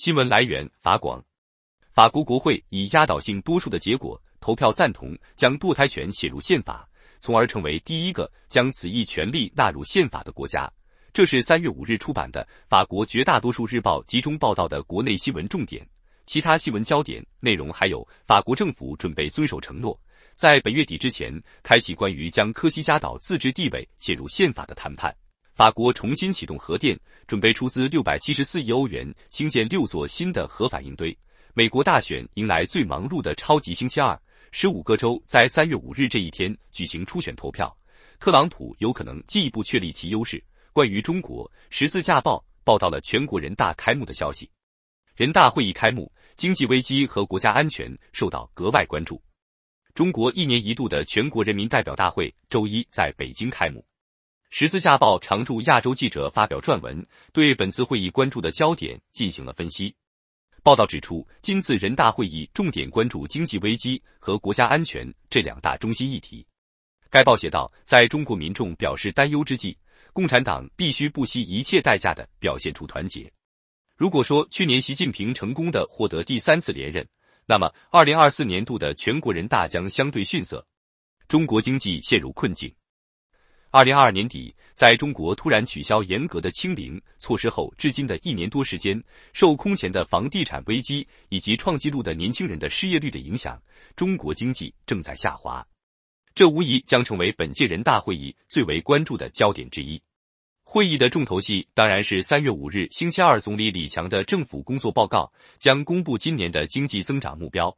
新闻来源：法广。法国国会以压倒性多数的结果投票赞同将堕胎权写入宪法，从而成为第一个将此一权利纳入宪法的国家。这是三月五日出版的法国绝大多数日报集中报道的国内新闻重点。其他新闻焦点内容还有：法国政府准备遵守承诺，在本月底之前开启关于将科西嘉岛自治地位写入宪法的谈判。法国重新启动核电，准备出资六百七十四亿欧元兴建六座新的核反应堆。美国大选迎来最忙碌的超级星期二，十五个州在三月五日这一天举行初选投票，特朗普有可能进一步确立其优势。关于中国，《十字架报》报道了全国人大开幕的消息。人大会议开幕，经济危机和国家安全受到格外关注。中国一年一度的全国人民代表大会周一在北京开幕。《十字架报》常驻亚洲记者发表撰文，对本次会议关注的焦点进行了分析。报道指出，今次人大会议重点关注经济危机和国家安全这两大中心议题。该报写道，在中国民众表示担忧之际，共产党必须不惜一切代价的表现出团结。如果说去年习近平成功的获得第三次连任，那么二零二四年度的全国人大将相对逊色。中国经济陷入困境。二零二二年底，在中国突然取消严格的清零措施后，至今的一年多时间，受空前的房地产危机以及创纪录的年轻人的失业率的影响，中国经济正在下滑。这无疑将成为本届人大会议最为关注的焦点之一。会议的重头戏当然是三月五日星期二，总理李强的政府工作报告将公布今年的经济增长目标。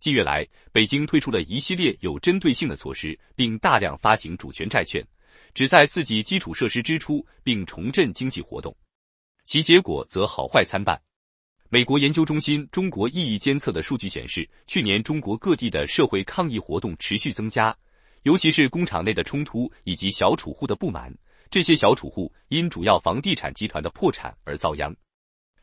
近月来，北京推出了一系列有针对性的措施，并大量发行主权债券。旨在刺激基础设施支出并重振经济活动，其结果则好坏参半。美国研究中心中国意义监测的数据显示，去年中国各地的社会抗议活动持续增加，尤其是工厂内的冲突以及小储户的不满。这些小储户因主要房地产集团的破产而遭殃。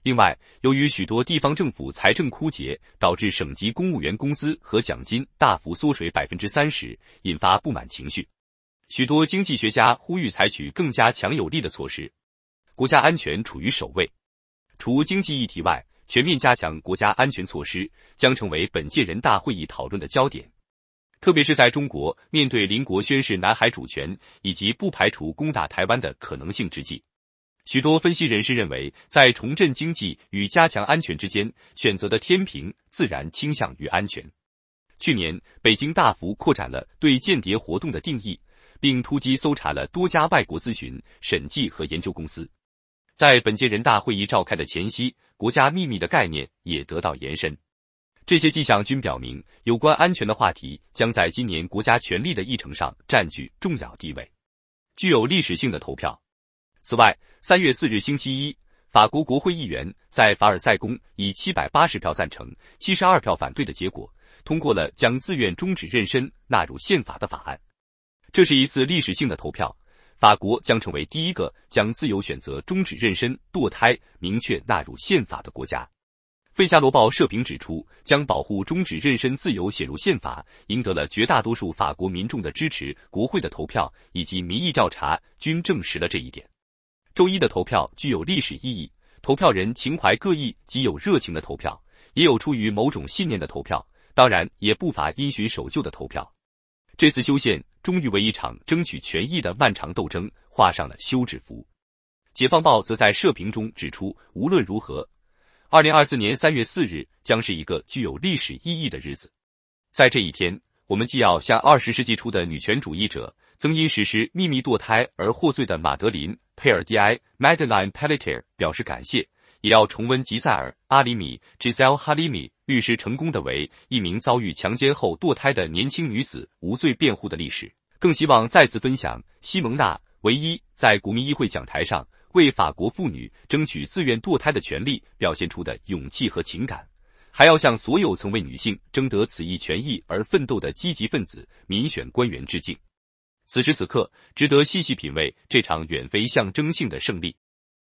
另外，由于许多地方政府财政枯竭，导致省级公务员工资和奖金大幅缩水百分之三十，引发不满情绪。许多经济学家呼吁采取更加强有力的措施，国家安全处于首位。除经济议题外，全面加强国家安全措施将成为本届人大会议讨论的焦点。特别是在中国面对邻国宣示南海主权以及不排除攻打台湾的可能性之际，许多分析人士认为，在重振经济与加强安全之间选择的天平自然倾向于安全。去年，北京大幅扩展了对间谍活动的定义。并突击搜查了多家外国咨询、审计和研究公司。在本届人大会议召开的前夕，国家秘密的概念也得到延伸。这些迹象均表明，有关安全的话题将在今年国家权力的议程上占据重要地位，具有历史性的投票。此外，3月4日星期一，法国国会议员在凡尔赛宫以780票赞成、72票反对的结果，通过了将自愿终止妊娠纳入宪法的法案。这是一次历史性的投票，法国将成为第一个将自由选择终止妊娠、堕胎明确纳入宪法的国家。费加罗报社评指出，将保护终止妊娠自由写入宪法，赢得了绝大多数法国民众的支持。国会的投票以及民意调查均证实了这一点。周一的投票具有历史意义，投票人情怀各异，既有热情的投票，也有出于某种信念的投票，当然也不乏因循守旧的投票。这次修宪。终于为一场争取权益的漫长斗争画上了休止符。《解放报》则在社评中指出，无论如何，二零二四年三月四日将是一个具有历史意义的日子。在这一天，我们既要向二十世纪初的女权主义者曾因实施秘密堕胎而获罪的马德琳·佩尔蒂埃 （Madeline Pelletier） 表示感谢。也要重温吉塞尔·阿里米 g i s e l e Halimi） 律师成功的为一名遭遇强奸后堕胎的年轻女子无罪辩护的历史，更希望再次分享西蒙娜唯一在国民议会讲台上为法国妇女争取自愿堕胎的权利表现出的勇气和情感，还要向所有曾为女性争得此一权益而奋斗的积极分子、民选官员致敬。此时此刻，值得细细品味这场远非象征性的胜利。